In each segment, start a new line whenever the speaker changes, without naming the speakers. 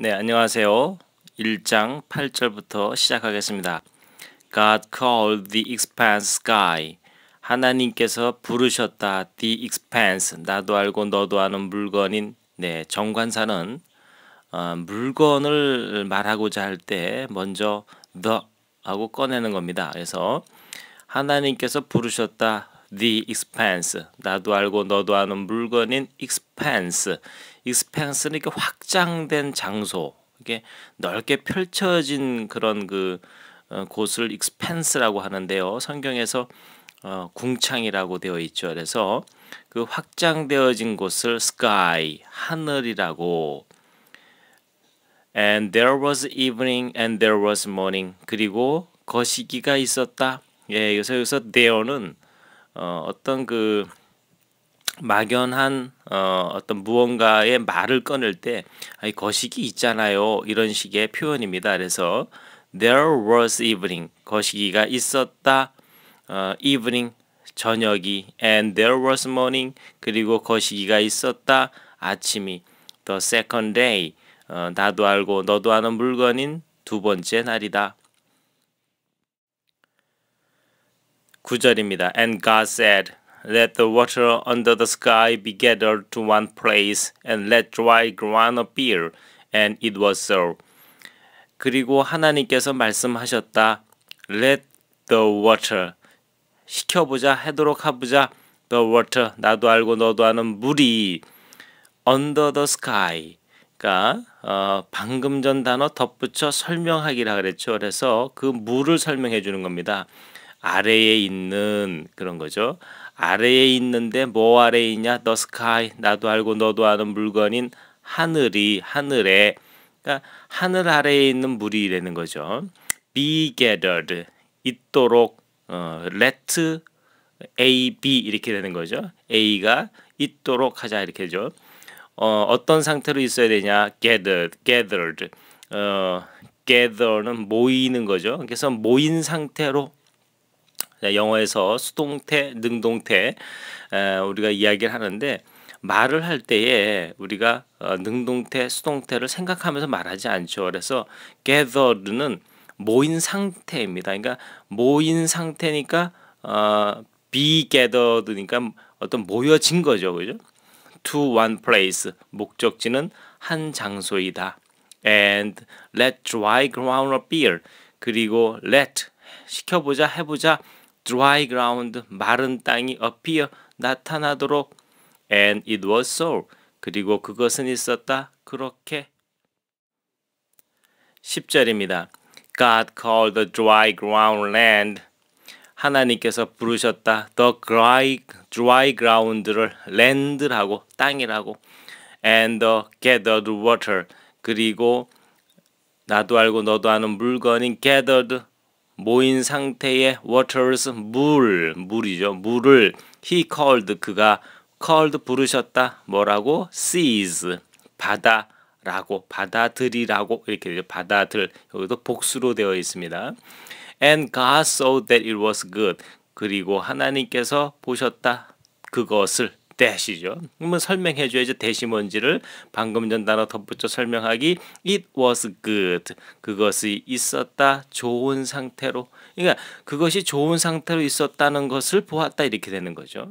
네, 안녕하세요. 1장 8절부터 시작하겠습니다. God called the expanse sky. 하나님께서 부르셨다. The expanse. 나도 알고 너도 아는 물건인 네, 정관사는 어, 물건을 말하고자 할 때 먼저 the 하고 꺼내는 겁니다. 그래서 하나님께서 부르셨다. The expanse. 나도 알고 너도 아는 물건인 expanse. 익스펜스는 이렇게 확장된 장소, 이게 넓게 펼쳐진 그런 그 어, 곳을 익스펜스라고 하는데요. 성경에서 어, 궁창이라고 되어 있죠. 그래서 그 확장되어진 곳을 sky 하늘이라고 and there was evening and there was morning 그리고 거시기가 있었다. 예, 여기서 여기서 there는 어, 어떤 그 막연한 어, 어떤 무언가의 말을 꺼낼 때 아니, 거식이 있잖아요 이런 식의 표현입니다. 그래서 there was evening 거시기가 있었다 어, evening 저녁이 and there was morning 그리고 거시기가 있었다 아침이 the second day 어, 나도 알고 너도 아는 물건인 두 번째 날이다. 9절입니다. And God said Let the water under the sky be gathered to one place, and let dry ground appear. And it was so. 그리고 하나님께서 말씀하셨다. Let the water 시켜보자 하도록 하보자. The water 나도 알고 너도 아는 물이 under the sky 그러니까 어, 방금 전 단어 덧붙여 설명하기라 그랬죠. 그래서 그 물을 설명해 주는 겁니다. 아래에 있는 그런 거죠. 아래에 있는데 뭐 아래에 있냐? The sky. 나도 알고 너도 아는 물건인 하늘이 하늘에 그러니까 하늘 아래에 있는 물이 이라는 거죠. be gathered 있도록 어, let A, B 이렇게 되는 거죠. A가 있도록 하자 이렇게죠. 어, 어떤 상태로 있어야 되냐? gathered, gathered. 어, gather는 모이는 거죠. 그래서 모인 상태로 네, 영어에서 수동태, 능동태 우리가 이야기를 하는데 말을 할 때에 우리가 어, 능동태, 수동태를 생각하면서 말하지 않죠. 그래서 gather는 모인 상태입니다. 그러니까 모인 상태니까 어, be gathered니까 어떤 모여진 거죠, 그죠? To one place 목적지는 한 장소이다. And let dry ground appear 그리고 let 시켜보자 해보자 dry ground 마른 땅이 appear 나타나도록 and it was so 그리고 그것은 있었다 그렇게 10절입니다. God called the dry ground land 하나님께서 부르셨다. The dry, dry ground를 land라고 땅이라고 and the gathered water 그리고 나도 알고 너도 아는 물건인 gathered 모인 상태의 waters 물 물이죠 물을 he called 그가 called 부르셨다 뭐라고 sees 바다라고 받아들이라고 이렇게 되죠 받아들 여기도 복수로 되어 있습니다 and God saw that it was good 그리고 하나님께서 보셨다 그것을 대시죠. 그러면 설명해줘야죠. 대시 뭔지를 방금 전 단어 덧붙여 설명하기 it was good 그것이 있었다 좋은 상태로 그러니까 그것이 좋은 상태로 있었다는 것을 보았다 이렇게 되는 거죠.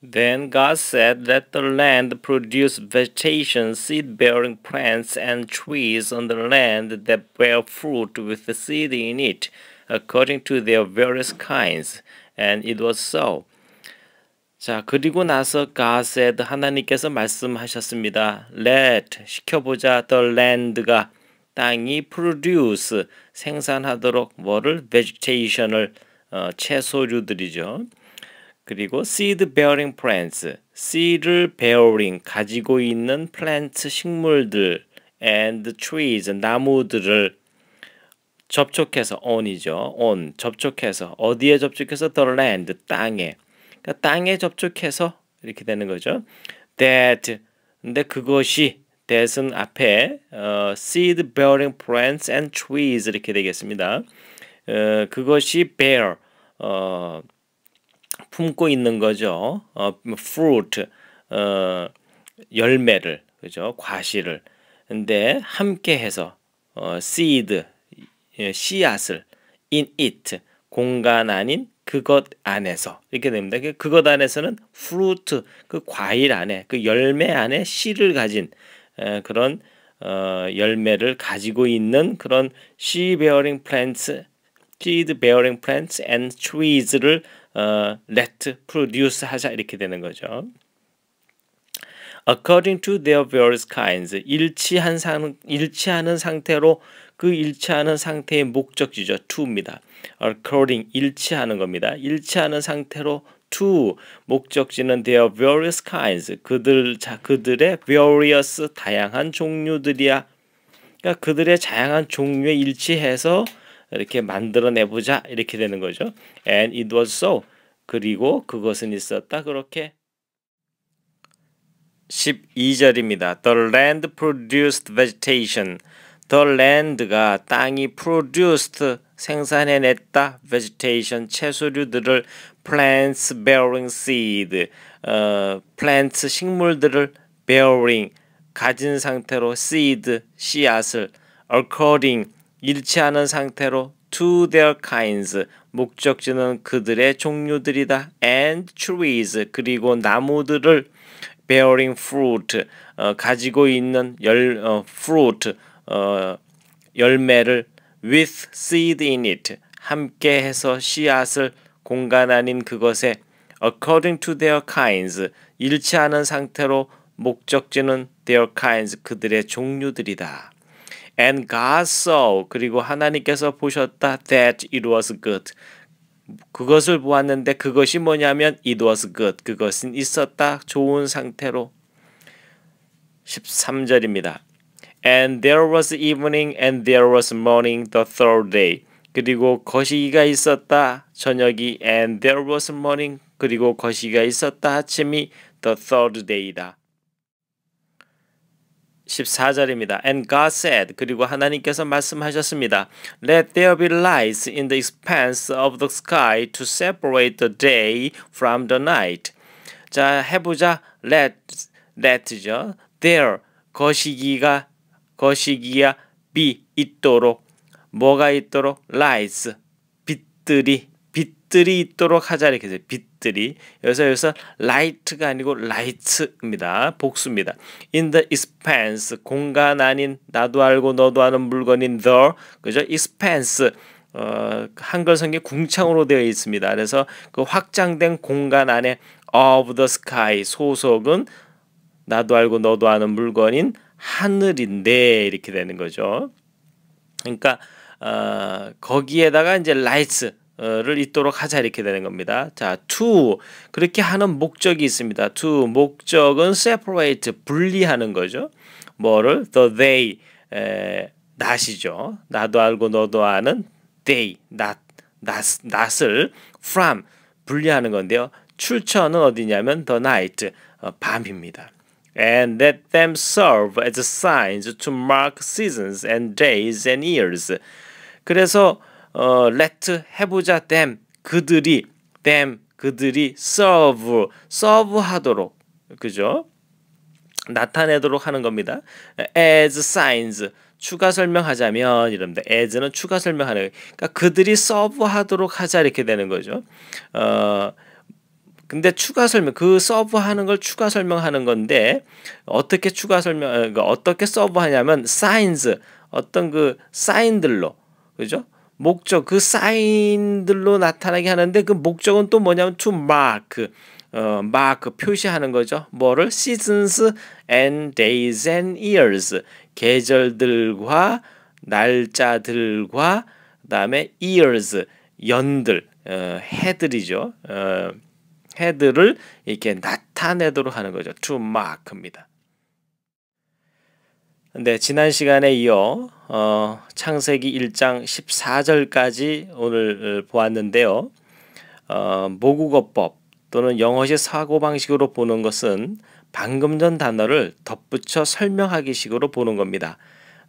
Then God said, Let the land produce vegetation, seed bearing plants, and trees on the land that bear fruit with the seed in it, according to their various kinds. And it was so. 자, 그리고 나서 God said 하나님께서 말씀하셨습니다. Let 시켜보자 the land가 땅이 produce 생산하도록 뭐를 vegetation을 어, 채소류들이죠. 그리고 seed bearing plants 씨를 bearing 가지고 있는 plants 식물들 and trees 나무들을 접촉해서 on이죠. on 접촉해서 어디에 접촉해서 the land 땅에 그러니까 땅에 접촉해서 이렇게 되는 거죠. That 근데 그것이 that은 앞에 어, seed bearing plants and trees 이렇게 되겠습니다. 어, 그것이 bear 어, 품고 있는 거죠. 어, fruit 어, 열매를 그죠 과실을 근데 함께해서 어, seed 예, 씨앗을 in it 공간 아닌 그것 안에서 이렇게 됩니다. 그 그것 안에서는 fruit 그 과일 안에 그 열매 안에 씨를 가진 그런 어, 열매를 가지고 있는 그런 씨 베어링 플랜츠 seed bearing plants and trees를 어, let produce 하자 이렇게 되는 거죠. According to their various kinds 일치한 상, 일치하는 상태로 그 일치하는 상태의 목적지죠. to입니다. according 일치하는 겁니다. 일치하는 상태로 to 목적지는 their various kinds 그들 자 그들의 various 다양한 종류들이야. 그러니까 그들의 다양한 종류에 일치해서 이렇게 만들어내 보자 이렇게 되는 거죠. And it was so 그리고 그것은 있었다 그렇게 12절입니다. The land produced vegetation The land가 땅이 produced 생산해냈다 vegetation 채소류들을 plants bearing seed 어, plants 식물들을 bearing 가진 상태로 seed 씨앗을 according 일치하는 상태로 to their kinds 목적지는 그들의 종류들이다 and trees 그리고 나무들을 bearing fruit 어, 가지고 있는 열 어, fruit 어, 열매를 with seed in it 함께 해서 씨앗을 공간 아닌 그것에 according to their kinds 일치하는 상태로 목적지는 their kinds 그들의 종류들이다. And God saw 그리고 하나님께서 보셨다 that it was good 그것을 보았는데 그것이 뭐냐면 it was good 그것은 있었다 좋은 상태로 13절입니다. And there was evening and there was morning the third day. 그리고 거시기가 있었다. 저녁이 and there was morning. 그리고 거시기가 있었다. 아침이 the third day다. 14절입니다. And God said, 그리고 하나님께서 말씀하셨습니다. Let there be lights in the expanse of the sky to separate the day from the night. 자, 해보자. Let, let죠. There, 거시기가 거시기야 비 있도록 뭐가 있도록 라이스 빛들이 빛들이 있도록 하자 이렇게 돼요. 빛들이 여기서 여기서 라이트가 아니고 라이트입니다. 복수입니다. In the expanse 공간 아닌 나도 알고 너도 아는 물건인 the 그죠? expanse 어, 한글 성경 궁창으로 되어 있습니다. 그래서 그 확장된 공간 안에 of the sky 소속은 나도 알고 너도 아는 물건인 하늘인데 이렇게 되는 거죠. 그러니까 어, 거기에다가 이제 라이츠 를 있도록 하자 이렇게 되는 겁니다. 자, to 그렇게 하는 목적이 있습니다. to 목적은 separate 분리하는 거죠. 뭐를 the they 에, n 이죠 나도 알고 너도 아는 they not 을 from 분리하는 건데요. 출처는 어디냐면 the night 어, 밤입니다. and let them serve as signs to mark seasons and days and years. 그래서 어, let 해보자 them 그들이 them 그들이 serve serve하도록 그죠? 나타내도록 하는 겁니다. as signs 추가 설명하자면 이럽니다. as는 추가 설명하는 그러니까 그들이 서브하도록 하자 이렇게 되는 거죠. 어 근데 추가 설명 그 서브하는 걸 추가 설명하는 건데 어떻게 추가 설명 아, 그러니까 어떻게 서브하냐면 사인즈 어떤 그 사인들로 그죠? 목적 그 사인들로 나타나게 하는데 그 목적은 또 뭐냐면 to mark 어, 마크 표시하는 거죠. 뭐를 seasons and days and years 계절들과 날짜들과 그다음에 years 연들 어, 해들이죠. 어, 헤드를 이렇게 나타내도록 하는 거죠. to m 입니다 근데 지난 시간에 이어 어, 창세기 1장 14절까지 오늘 어, 보았는데요. 어, 모국어법 또는 영어식 사고방식으로 보는 것은 방금 전 단어를 덧붙여 설명하기 식으로 보는 겁니다.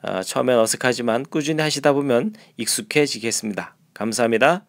어, 처음엔 어색하지만 꾸준히 하시다 보면 익숙해지겠습니다. 감사합니다.